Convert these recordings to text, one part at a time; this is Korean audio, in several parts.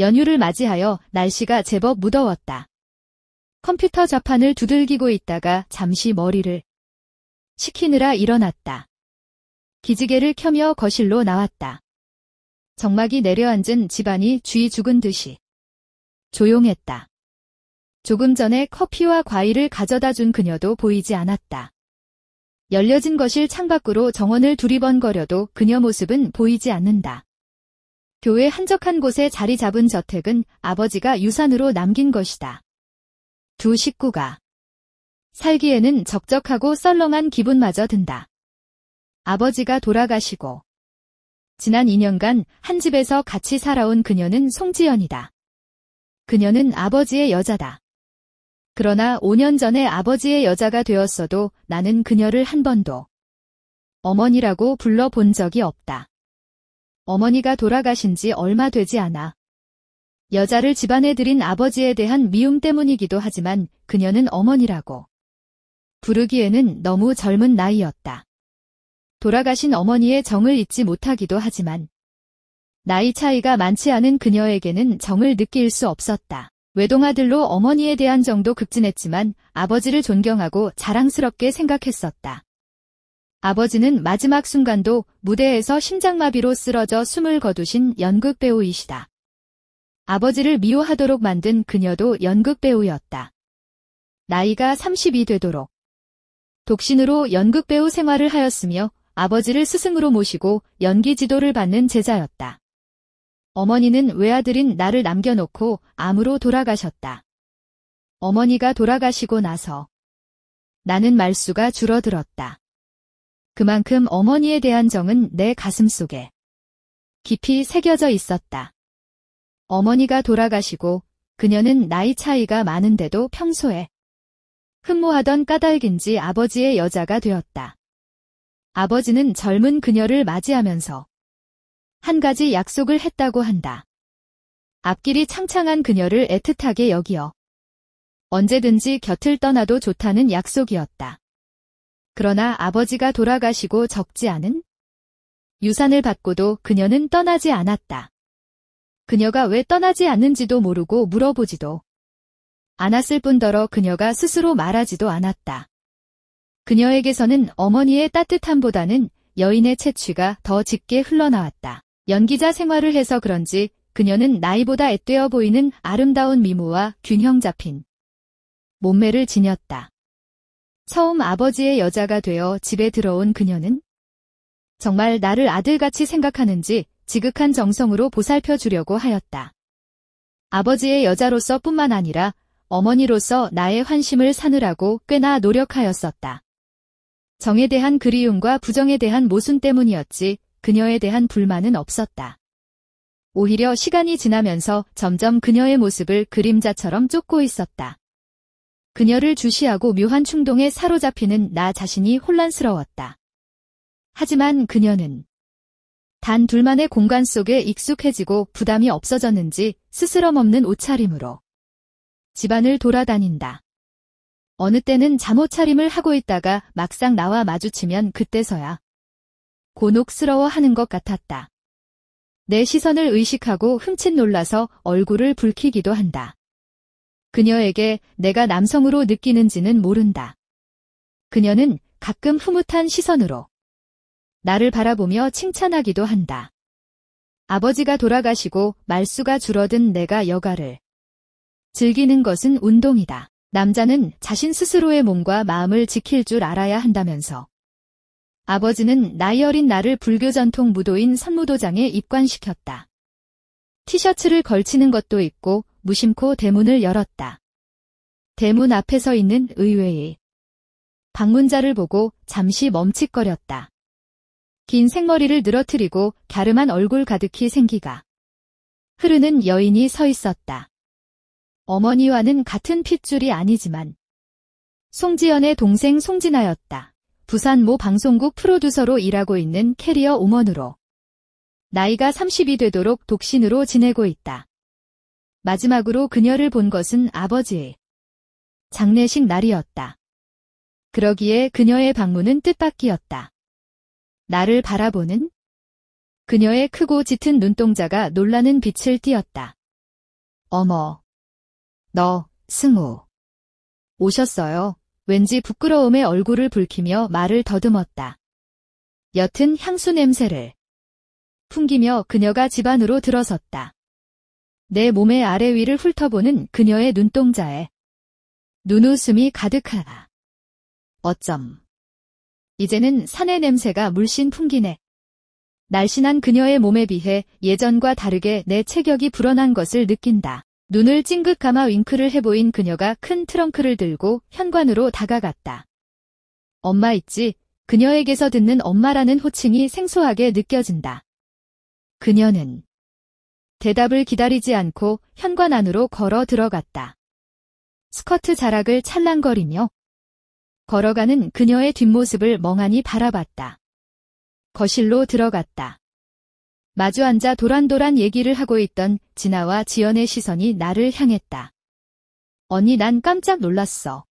연휴를 맞이하여 날씨가 제법 무더웠다. 컴퓨터 자판을 두들기고 있다가 잠시 머리를 식히느라 일어났다. 기지개를 켜며 거실로 나왔다. 정막이 내려앉은 집안이 쥐 죽은 듯이 조용했다. 조금 전에 커피와 과일을 가져다 준 그녀도 보이지 않았다. 열려진 거실 창밖으로 정원을 두리번거려도 그녀 모습은 보이지 않는다. 교회 한적한 곳에 자리 잡은 저택은 아버지가 유산으로 남긴 것이다. 두 식구가 살기에는 적적하고 썰렁한 기분마저 든다. 아버지가 돌아가시고 지난 2년간 한 집에서 같이 살아온 그녀는 송지연이다. 그녀는 아버지의 여자다. 그러나 5년 전에 아버지의 여자가 되었어도 나는 그녀를 한 번도 어머니라고 불러본 적이 없다. 어머니가 돌아가신 지 얼마 되지 않아 여자를 집안에 들인 아버지에 대한 미움 때문이기도 하지만 그녀는 어머니라고 부르기에는 너무 젊은 나이였다. 돌아가신 어머니의 정을 잊지 못하기도 하지만 나이 차이가 많지 않은 그녀에게는 정을 느낄 수 없었다. 외동아들로 어머니에 대한 정도 급진했지만 아버지를 존경하고 자랑스럽게 생각했었다. 아버지는 마지막 순간도 무대에서 심장마비로 쓰러져 숨을 거두신 연극배우이시다. 아버지를 미워하도록 만든 그녀도 연극배우였다. 나이가 30이 되도록 독신으로 연극배우 생활을 하였으며 아버지를 스승으로 모시고 연기 지도를 받는 제자였다. 어머니는 외아들인 나를 남겨놓고 암으로 돌아가셨다. 어머니가 돌아가시고 나서 나는 말수가 줄어들었다. 그만큼 어머니에 대한 정은 내 가슴 속에 깊이 새겨져 있었다. 어머니가 돌아가시고 그녀는 나이 차이가 많은데도 평소에 흠모하던 까닭인지 아버지의 여자가 되었다. 아버지는 젊은 그녀를 맞이하면서 한 가지 약속을 했다고 한다. 앞길이 창창한 그녀를 애틋하게 여기어 언제든지 곁을 떠나도 좋다는 약속이었다. 그러나 아버지가 돌아가시고 적지 않은 유산을 받고도 그녀는 떠나지 않았다. 그녀가 왜 떠나지 않는지도 모르고 물어보지도 않았을 뿐더러 그녀가 스스로 말하지도 않았다. 그녀에게서는 어머니의 따뜻함보다는 여인의 채취가 더 짙게 흘러나왔다. 연기자 생활을 해서 그런지 그녀는 나이보다 앳되어 보이는 아름다운 미모와 균형 잡힌 몸매를 지녔다. 처음 아버지의 여자가 되어 집에 들어온 그녀는 정말 나를 아들같이 생각하는지 지극한 정성으로 보살펴 주려고 하였다. 아버지의 여자로서 뿐만 아니라 어머니로서 나의 환심을 사느라고 꽤나 노력하였었다. 정에 대한 그리움과 부정에 대한 모순 때문이었지 그녀에 대한 불만은 없었다. 오히려 시간이 지나면서 점점 그녀의 모습을 그림자처럼 쫓고 있었다. 그녀를 주시하고 묘한 충동에 사로잡히는 나 자신이 혼란스러웠다. 하지만 그녀는 단 둘만의 공간 속에 익숙해지고 부담이 없어졌는지 스스럼 없는 옷차림으로 집안을 돌아다닌다. 어느 때는 잠옷차림을 하고 있다가 막상 나와 마주치면 그때서야 곤혹스러워 하는 것 같았다. 내 시선을 의식하고 흠칫 놀라서 얼굴을 붉히기도 한다. 그녀에게 내가 남성으로 느끼는지는 모른다. 그녀는 가끔 흐뭇한 시선으로 나를 바라보며 칭찬하기도 한다. 아버지가 돌아가시고 말수가 줄어든 내가 여가를 즐기는 것은 운동이다. 남자는 자신 스스로의 몸과 마음을 지킬 줄 알아야 한다면서 아버지는 나이 어린 나를 불교 전통 무도인 선무도장에 입관시켰다. 티셔츠를 걸치는 것도 있고 무심코 대문을 열었다. 대문 앞에 서 있는 의외의 방문자를 보고 잠시 멈칫거렸다. 긴 생머리를 늘어뜨리고 갸름한 얼굴 가득히 생기가 흐르는 여인이 서 있었다. 어머니와는 같은 핏줄이 아니지만 송지연의 동생 송진아였다. 부산 모 방송국 프로듀서로 일하고 있는 캐리어 우먼으로 나이가 30이 되도록 독신으로 지내고 있다. 마지막으로 그녀를 본 것은 아버지의 장례식 날이었다. 그러기에 그녀의 방문은 뜻밖이었다. 나를 바라보는 그녀의 크고 짙은 눈동자가 놀라는 빛을 띄었다. 어머. 너, 승우. 오셨어요. 왠지 부끄러움에 얼굴을 붉히며 말을 더듬었다. 옅은 향수 냄새를 풍기며 그녀가 집 안으로 들어섰다. 내 몸의 아래 위를 훑어보는 그녀의 눈동자에 눈웃음이 가득하다. 어쩜. 이제는 산의 냄새가 물씬 풍기네. 날씬한 그녀의 몸에 비해 예전과 다르게 내 체격이 불어난 것을 느낀다. 눈을 찡긋 감아 윙크를 해보인 그녀가 큰 트렁크를 들고 현관으로 다가갔다. 엄마 있지? 그녀에게서 듣는 엄마라는 호칭이 생소하게 느껴진다. 그녀는 대답을 기다리지 않고 현관 안으로 걸어 들어갔다. 스커트 자락을 찰랑거리며 걸어가는 그녀의 뒷모습을 멍하니 바라봤다. 거실로 들어갔다. 마주 앉아 도란도란 얘기를 하고 있던 진아와 지연의 시선이 나를 향했다. 언니 난 깜짝 놀랐어.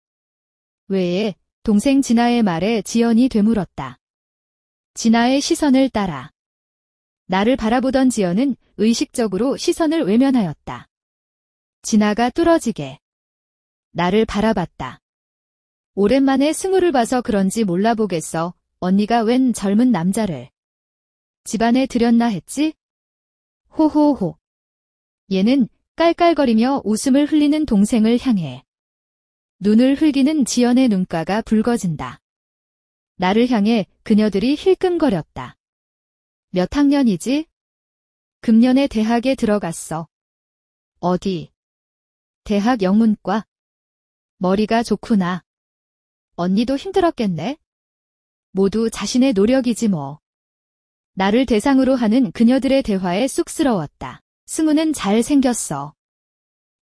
왜? 동생 진아의 말에 지연이 되물었다. 진아의 시선을 따라 나를 바라보던 지연은 의식적으로 시선을 외면하였다. 진아가 뚫어지게 나를 바라봤다. 오랜만에 승우를 봐서 그런지 몰라보겠어. 언니가 웬 젊은 남자를 집안에 들였나 했지? 호호호. 얘는 깔깔거리며 웃음을 흘리는 동생을 향해 눈을 흘기는 지연의 눈가가 붉어진다. 나를 향해 그녀들이 힐끔거렸다. 몇 학년이지? 금년에 대학에 들어갔어. 어디? 대학 영문과. 머리가 좋구나. 언니도 힘들었겠네. 모두 자신의 노력이지 뭐. 나를 대상으로 하는 그녀들의 대화에 쑥스러웠다. 승우는 잘생겼어.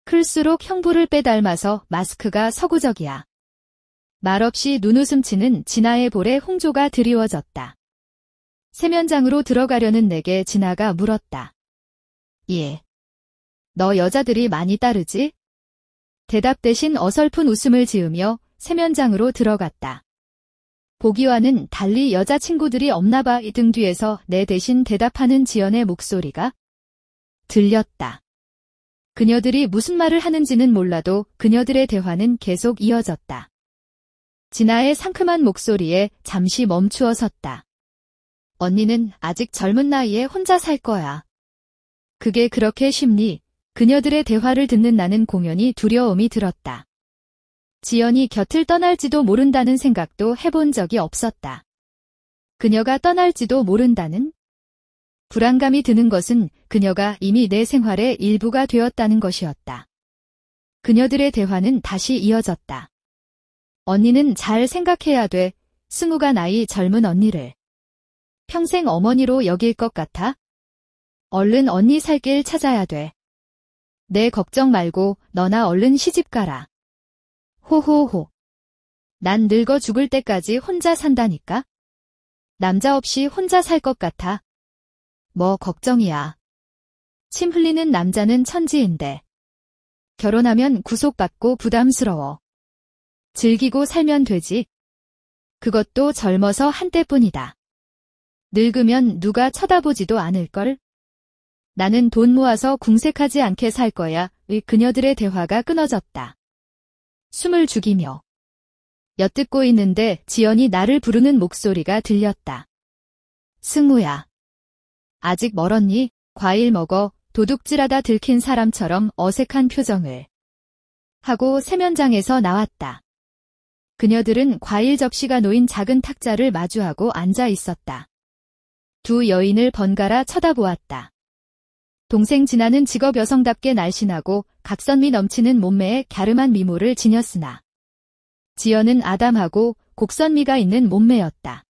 클수록 형부를 빼닮아서 마스크가 서구적이야. 말없이 눈웃음 치는 진아의 볼에 홍조가 드리워졌다. 세면장으로 들어가려는 내게 진아가 물었다. 예. 너 여자들이 많이 따르지? 대답 대신 어설픈 웃음을 지으며 세면장으로 들어갔다. 보기와는 달리 여자친구들이 없나봐 이 등 뒤에서 내 대신 대답하는 지연의 목소리가 들렸다. 그녀들이 무슨 말을 하는지는 몰라도 그녀들의 대화는 계속 이어졌다. 진아의 상큼한 목소리에 잠시 멈추어 섰다. 언니는 아직 젊은 나이에 혼자 살 거야. 그게 그렇게 쉽니? 그녀들의 대화를 듣는 나는 공연이 두려움이 들었다. 지연이 곁을 떠날지도 모른다는 생각도 해본 적이 없었다. 그녀가 떠날지도 모른다는? 불안감이 드는 것은 그녀가 이미 내 생활의 일부가 되었다는 것이었다. 그녀들의 대화는 다시 이어졌다. 언니는 잘 생각해야 돼. 스무가 나이 젊은 언니를. 평생 어머니로 여길 것 같아? 얼른 언니 살 길 찾아야 돼. 내 걱정 말고 너나 얼른 시집 가라. 호호호. 난 늙어 죽을 때까지 혼자 산다니까? 남자 없이 혼자 살 것 같아. 뭐 걱정이야. 침 흘리는 남자는 천지인데. 결혼하면 구속받고 부담스러워. 즐기고 살면 되지. 그것도 젊어서 한때뿐이다. 늙으면 누가 쳐다보지도 않을걸? 나는 돈 모아서 궁색하지 않게 살 거야. 의 그녀들의 대화가 끊어졌다. 숨을 죽이며 엿듣고 있는데 지연이 나를 부르는 목소리가 들렸다. 승우야. 아직 멀었니? 과일 먹어. 도둑질하다 들킨 사람처럼 어색한 표정을 하고 세면장에서 나왔다. 그녀들은 과일 접시가 놓인 작은 탁자를 마주하고 앉아 있었다. 두 여인을 번갈아 쳐다보았다. 동생 진아는 직업 여성답게 날씬하고 각선미 넘치는 몸매에 갸름한 미모를 지녔으나 지연은 아담하고 곡선미가 있는 몸매였다.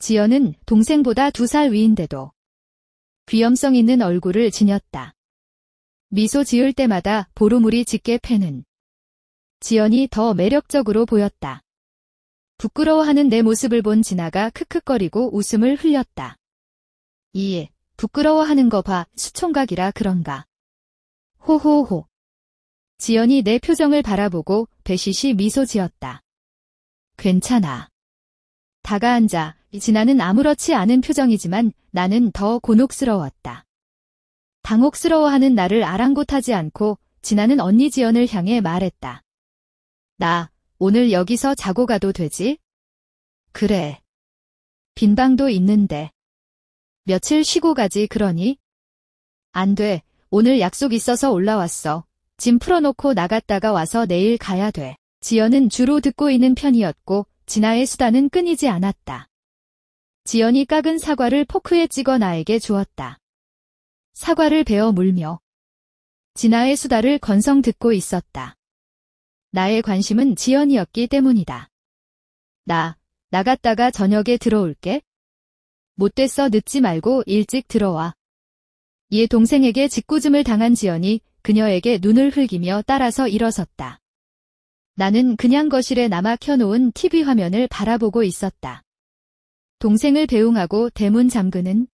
지연은 동생보다 두 살 위인데도 귀염성 있는 얼굴을 지녔다. 미소 지을 때마다 보루물이 짙게 패는 지연이 더 매력적으로 보였다. 부끄러워하는 내 모습을 본 진아가 크크거리고 웃음을 흘렸다. 이에 부끄러워하는 거 봐 수총각이라 그런가. 호호호. 지연이 내 표정을 바라보고 배시시 미소 지었다. 괜찮아. 다가앉아 진아는 아무렇지 않은 표정이지만 나는 더 곤혹스러웠다. 당혹스러워하는 나를 아랑곳하지 않고 진아는 언니 지연을 향해 말했다. 나 오늘 여기서 자고 가도 되지? 그래. 빈방도 있는데. 며칠 쉬고 가지 그러니? 안 돼. 오늘 약속 있어서 올라왔어. 짐 풀어놓고 나갔다가 와서 내일 가야 돼. 지연은 주로 듣고 있는 편이었고 진아의 수다는 끊이지 않았다. 지연이 깎은 사과를 포크에 찍어 나에게 주었다. 사과를 베어 물며 진아의 수다를 건성 듣고 있었다. 나의 관심은 지연이었기 때문이다. 나, 나갔다가 저녁에 들어올게. 못됐어 늦지 말고 일찍 들어와. 얘 동생에게 짓궂음을 당한 지연이 그녀에게 눈을 흘기며 따라서 일어섰다. 나는 그냥 거실에 남아 켜놓은 TV 화면을 바라보고 있었다. 동생을 배웅하고 대문 잠그는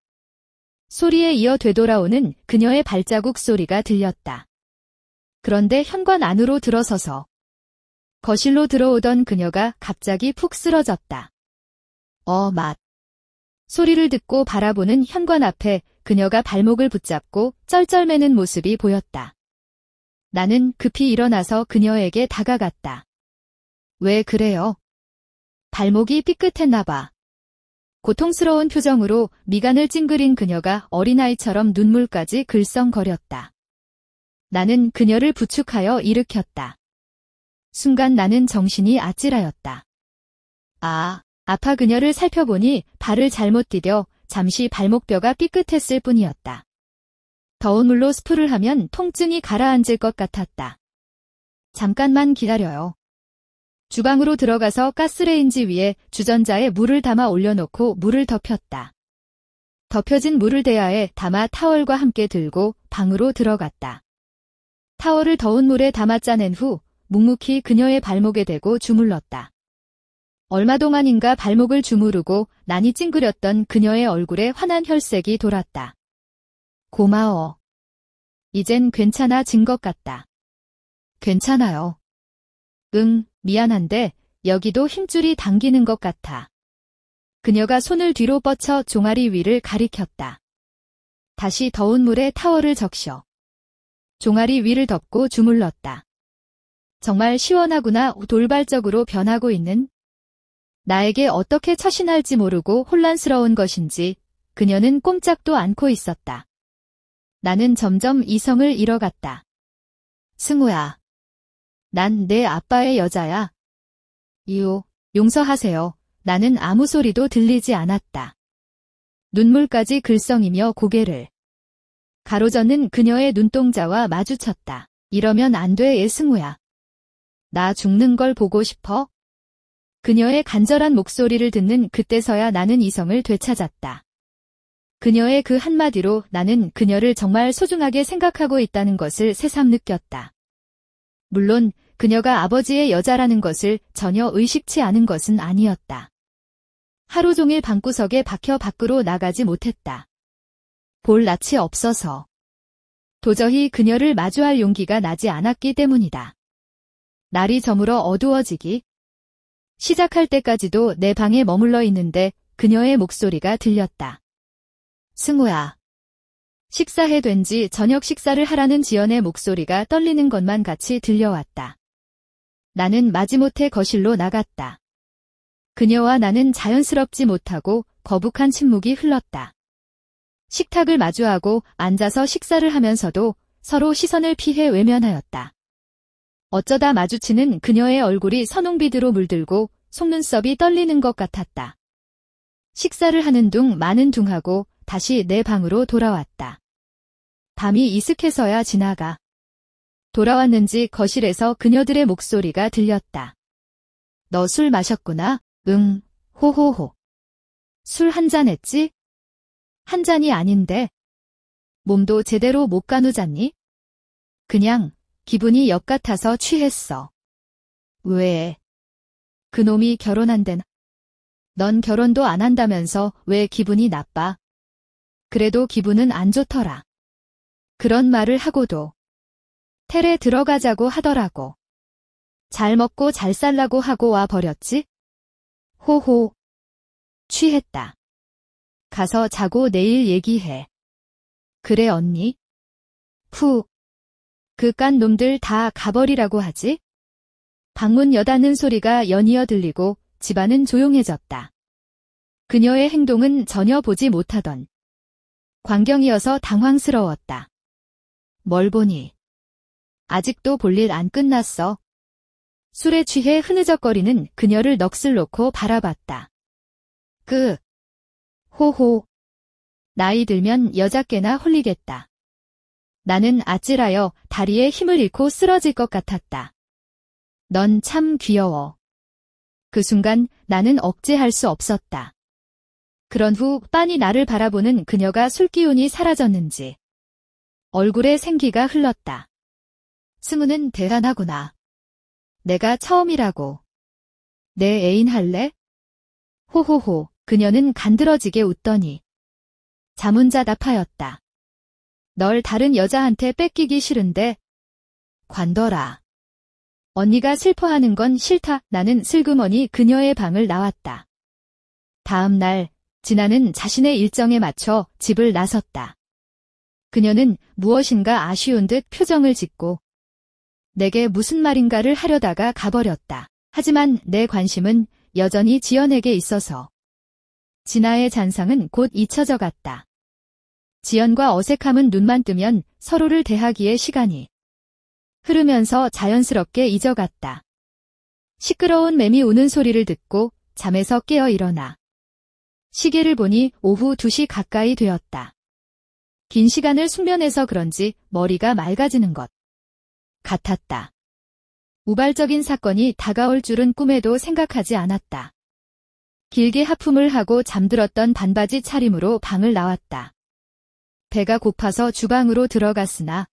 소리에 이어 되돌아오는 그녀의 발자국 소리가 들렸다. 그런데 현관 안으로 들어서서 거실로 들어오던 그녀가 갑자기 푹 쓰러졌다. 어, 맛. 소리를 듣고 바라보는 현관 앞에 그녀가 발목을 붙잡고 쩔쩔매는 모습이 보였다. 나는 급히 일어나서 그녀에게 다가갔다. 왜 그래요? 발목이 삐끗했나 봐. 고통스러운 표정으로 미간을 찡그린 그녀가 어린아이처럼 눈물까지 글썽거렸다. 나는 그녀를 부축하여 일으켰다. 순간 나는 정신이 아찔하였다. 아, 아파 그녀를 살펴보니 발을 잘못 디뎌 잠시 발목뼈가 삐끗했을 뿐이었다. 더운 물로 스프를 하면 통증이 가라앉을 것 같았다. 잠깐만 기다려요. 주방으로 들어가서 가스레인지 위에 주전자에 물을 담아 올려놓고 물을 덮였다. 덮여진 물을 대야에 담아 타월과 함께 들고 방으로 들어갔다. 타월을 더운 물에 담아 짜낸 후 묵묵히 그녀의 발목에 대고 주물렀다. 얼마 동안인가 발목을 주무르고 난이 찡그렸던 그녀의 얼굴에 환한 혈색이 돌았다. 고마워. 이젠 괜찮아진 것 같다. 괜찮아요. 응, 미안한데 여기도 힘줄이 당기는 것 같아. 그녀가 손을 뒤로 뻗쳐 종아리 위를 가리켰다. 다시 더운 물에 타월을 적셔. 종아리 위를 덮고 주물렀다. 정말 시원하구나 돌발적으로 변하고 있는 나에게 어떻게 처신할지 모르고 혼란스러운 것인지 그녀는 꼼짝도 않고 있었다. 나는 점점 이성을 잃어갔다. 승우야. 난 내 아빠의 여자야. 이오, 용서하세요. 나는 아무 소리도 들리지 않았다. 눈물까지 글썽이며 고개를 가로저는 그녀의 눈동자와 마주쳤다. 이러면 안 돼, 예승우야. 나 죽는 걸 보고 싶어? 그녀의 간절한 목소리를 듣는 그때서야 나는 이성을 되찾았다. 그녀의 그 한마디로 나는 그녀를 정말 소중하게 생각하고 있다는 것을 새삼 느꼈다. 물론 그녀가 아버지의 여자라는 것을 전혀 의식치 않은 것은 아니었다. 하루 종일 방구석에 박혀 밖으로 나가지 못했다. 볼 낯이 없어서. 도저히 그녀를 마주할 용기가 나지 않았기 때문이다. 날이 저물어 어두워지기 시작할 때까지도 내 방에 머물러 있는데 그녀의 목소리가 들렸다. 승우야. 식사해 된지 저녁 식사를 하라는 지연의 목소리가 떨리는 것만 같이 들려왔다. 나는 마지못해 거실로 나갔다. 그녀와 나는 자연스럽지 못하고 거북한 침묵이 흘렀다. 식탁을 마주하고 앉아서 식사를 하면서도 서로 시선을 피해 외면하였다. 어쩌다 마주치는 그녀의 얼굴이 선홍비드로 물들고 속눈썹이 떨리는 것 같았다. 식사를 하는 둥 많은 둥하고 다시 내 방으로 돌아왔다. 밤이 이슥해서야 지나가. 돌아왔는지 거실에서 그녀들의 목소리가 들렸다. 너 술 마셨구나? 응, 호호호. 술 한 잔 했지? 한 잔이 아닌데. 몸도 제대로 못 가누잖니? 그냥 기분이 역같아서 취했어. 왜? 그놈이 결혼한댄. 넌 결혼도 안 한다면서 왜 기분이 나빠? 그래도 기분은 안 좋더라. 그런 말을 하고도 텔에 들어가자고 하더라고. 잘 먹고 잘 살라고 하고 와 버렸지? 호호. 취했다. 가서 자고 내일 얘기해. 그래 언니? 푹. 그깟 놈들 다 가버리라고 하지? 방문 여다는 소리가 연이어 들리고 집안은 조용해졌다. 그녀의 행동은 전혀 보지 못하던 광경이어서 당황스러웠다. 뭘 보니? 아직도 볼 일 안 끝났어. 술에 취해 흐느적거리는 그녀를 넋을 놓고 바라봤다. 그, 호호. 나이 들면 여자께나 홀리겠다. 나는 아찔하여 다리에 힘을 잃고 쓰러질 것 같았다. 넌 참 귀여워. 그 순간 나는 억제할 수 없었다. 그런 후 빤히 나를 바라보는 그녀가 술기운이 사라졌는지 얼굴에 생기가 흘렀다. 승우는 대단하구나. 내가 처음이라고. 내 애인 할래? 호호호, 그녀는 간드러지게 웃더니 자문자답하였다. 널 다른 여자한테 뺏기기 싫은데. 관둬라. 언니가 슬퍼하는 건 싫다. 나는 슬그머니 그녀의 방을 나왔다. 다음 날, 진아는 자신의 일정에 맞춰 집을 나섰다. 그녀는 무엇인가 아쉬운 듯 표정을 짓고 내게 무슨 말인가를 하려다가 가버렸다. 하지만 내 관심은 여전히 지연에게 있어서 진아의 잔상은 곧 잊혀져 갔다. 지연과 어색함은 눈만 뜨면 서로를 대하기에 시간이 흐르면서 자연스럽게 잊어갔다. 시끄러운 매미 우는 소리를 듣고 잠에서 깨어 일어나 시계를 보니 오후 2시 가까이 되었다. 긴 시간을 숙면해서 그런지 머리가 맑아지는 것 같았다. 우발적인 사건이 다가올 줄은 꿈에도 생각하지 않았다. 길게 하품을 하고 잠들었던 반바지 차림으로 방을 나왔다. 배가 고파서 주방으로 들어갔으나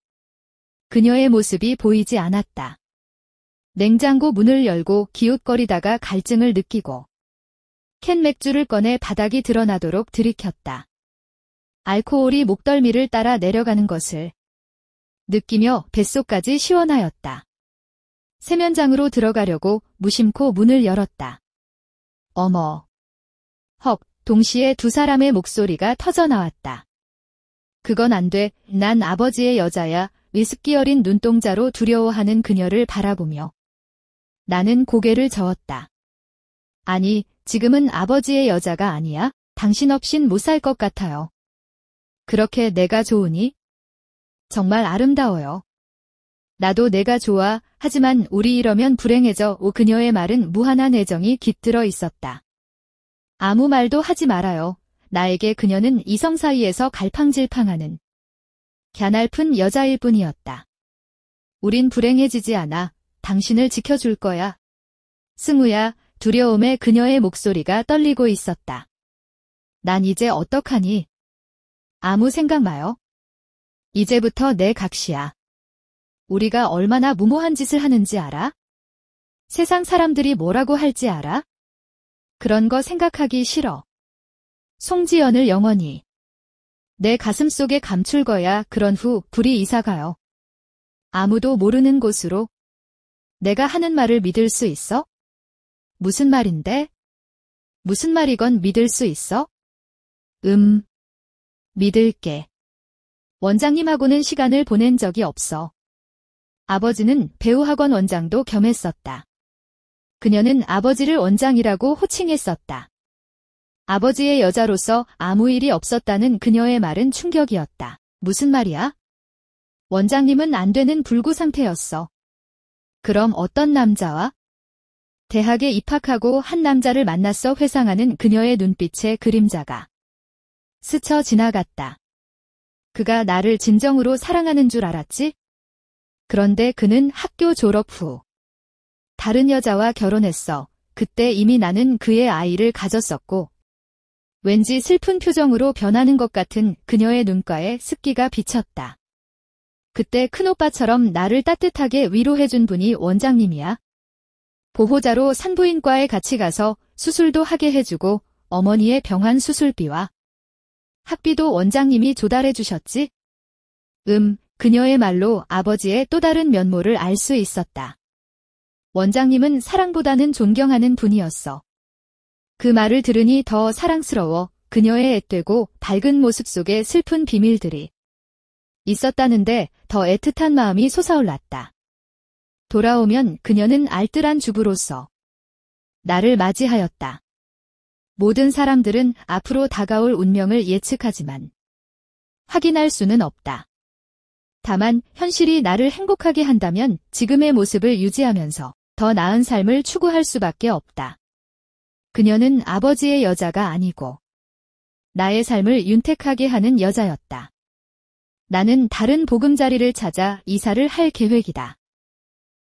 그녀의 모습이 보이지 않았다. 냉장고 문을 열고 기웃거리다가 갈증을 느끼고 캔 맥주를 꺼내 바닥이 드러나도록 들이켰다. 알코올이 목덜미를 따라 내려가는 것을 느끼며 뱃속까지 시원하였다. 세면장으로 들어가려고 무심코 문을 열었다. 어머. 헉, 동시에 두 사람의 목소리가 터져나왔다. 그건 안 돼. 난 아버지의 여자야. 위스키 어린 눈동자로 두려워하는 그녀를 바라보며 나는 고개를 저었다. 아니, 지금은 아버지의 여자가 아니야. 당신 없인 못 살 것 같아요. 그렇게 내가 좋으니? 정말 아름다워요. 나도 내가 좋아. 하지만 우리 이러면 불행해져. 오 그녀의 말은 무한한 애정이 깃들어 있었다. 아무 말도 하지 말아요. 나에게 그녀는 이성 사이에서 갈팡질팡하는 갸날픈 여자일 뿐이었다. 우린 불행해지지 않아. 당신을 지켜줄 거야. 승우야, 두려움에 그녀의 목소리가 떨리고 있었다. 난 이제 어떡하니? 아무 생각 마요. 이제부터 내각시야 우리가 얼마나 무모한 짓을 하는지 알아? 세상 사람들이 뭐라고 할지 알아? 그런 거 생각하기 싫어. 송지연을 영원히 내 가슴 속에 감출 거야. 그런 후불이 이사가요. 아무도 모르는 곳으로 내가 하는 말을 믿을 수 있어? 무슨 말인데? 무슨 말이건 믿을 수 있어? 음, 믿을게. 원장님하고는 시간을 보낸 적이 없어. 아버지는 배우학원 원장도 겸했었다. 그녀는 아버지를 원장이라고 호칭했었다. 아버지의 여자로서 아무 일이 없었다는 그녀의 말은 충격이었다. 무슨 말이야? 원장님은 안 되는 불구 상태였어. 그럼 어떤 남자와? 대학에 입학하고 한 남자를 만났어 회상하는 그녀의 눈빛의 그림자가 스쳐 지나갔다. 그가 나를 진정으로 사랑하는 줄 알았지? 그런데 그는 학교 졸업 후 다른 여자와 결혼했어. 그때 이미 나는 그의 아이를 가졌었고 왠지 슬픈 표정으로 변하는 것 같은 그녀의 눈가에 습기가 비쳤다. 그때 큰오빠처럼 나를 따뜻하게 위로해준 분이 원장님이야. 보호자로 산부인과에 같이 가서 수술도 하게 해주고 어머니의 병환 수술비와 학비도 원장님이 조달해 주셨지? 음, 그녀의 말로 아버지의 또 다른 면모를 알 수 있었다. 원장님은 사랑보다는 존경하는 분이었어. 그 말을 들으니 더 사랑스러워 그녀의 앳되고 밝은 모습 속에 슬픈 비밀들이 있었다는데 더 애틋한 마음이 솟아올랐다. 돌아오면 그녀는 알뜰한 주부로서 나를 맞이하였다. 모든 사람들은 앞으로 다가올 운명을 예측하지만 확인할 수는 없다. 다만 현실이 나를 행복하게 한다면 지금의 모습을 유지하면서 더 나은 삶을 추구할 수밖에 없다. 그녀는 아버지의 여자가 아니고 나의 삶을 윤택하게 하는 여자였다. 나는 다른 보금자리를 찾아 이사를 할 계획이다.